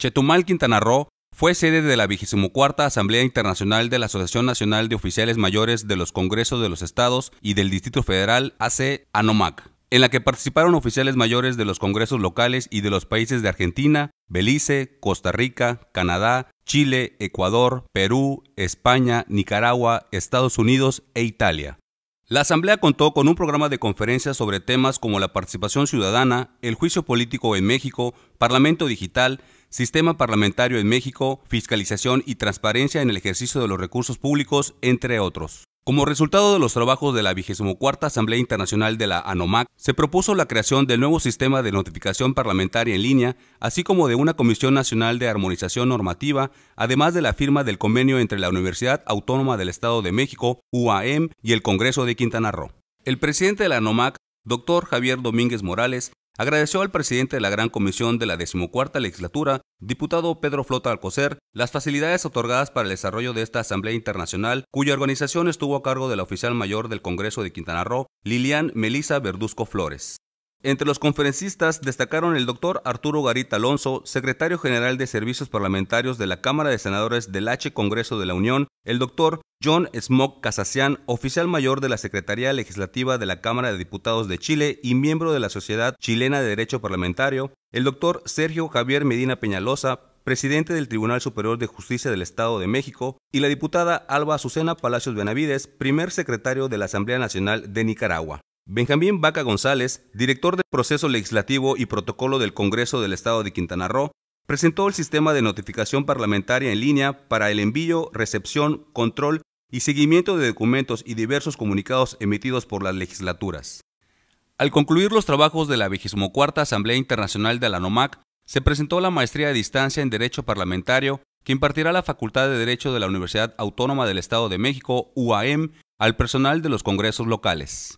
Chetumal, Quintana Roo, fue sede de la XXIV Asamblea Internacional de la Asociación Nacional de Oficiales Mayores de los Congresos de los Estados y del Distrito Federal, AC ANOMAC, en la que participaron oficiales mayores de los congresos locales y de los países de Argentina, Belice, Costa Rica, Canadá, Chile, Ecuador, Perú, España, Nicaragua, Estados Unidos e Italia. La Asamblea contó con un programa de conferencias sobre temas como la participación ciudadana, el juicio político en México, Parlamento Digital, Sistema Parlamentario en México, Fiscalización y Transparencia en el Ejercicio de los Recursos Públicos, entre otros. Como resultado de los trabajos de la 24 Asamblea Internacional de la ANOMAC, se propuso la creación del nuevo sistema de notificación parlamentaria en línea, así como de una Comisión Nacional de Armonización Normativa, además de la firma del convenio entre la Universidad Autónoma del Estado de México, UAM, y el Congreso de Quintana Roo. El presidente de la ANOMAC, Doctor Javier Domínguez Morales agradeció al presidente de la Gran Comisión de la decimocuarta legislatura, diputado Pedro Flota Alcocer, las facilidades otorgadas para el desarrollo de esta Asamblea Internacional, cuya organización estuvo a cargo de la oficial mayor del Congreso de Quintana Roo, Lilian Melisa Verduzco Flores. Entre los conferencistas destacaron el doctor Arturo Garita Alonso, secretario general de Servicios Parlamentarios de la Cámara de Senadores del H Congreso de la Unión, el doctor John Smok Casasian, oficial mayor de la Secretaría Legislativa de la Cámara de Diputados de Chile y miembro de la Sociedad Chilena de Derecho Parlamentario, el doctor Sergio Javier Medina Peñalosa, presidente del Tribunal Superior de Justicia del Estado de México, y la diputada Alba Azucena Palacios Benavides, primer secretario de la Asamblea Nacional de Nicaragua. Benjamín Vaca González, director del proceso legislativo y protocolo del Congreso del Estado de Quintana Roo, presentó el sistema de notificación parlamentaria en línea para el envío, recepción, control y seguimiento de documentos y diversos comunicados emitidos por las legislaturas. Al concluir los trabajos de la 24 Asamblea Internacional de la NOMAC, se presentó la maestría de distancia en Derecho Parlamentario que impartirá la Facultad de Derecho de la Universidad Autónoma del Estado de México, UAM, al personal de los congresos locales.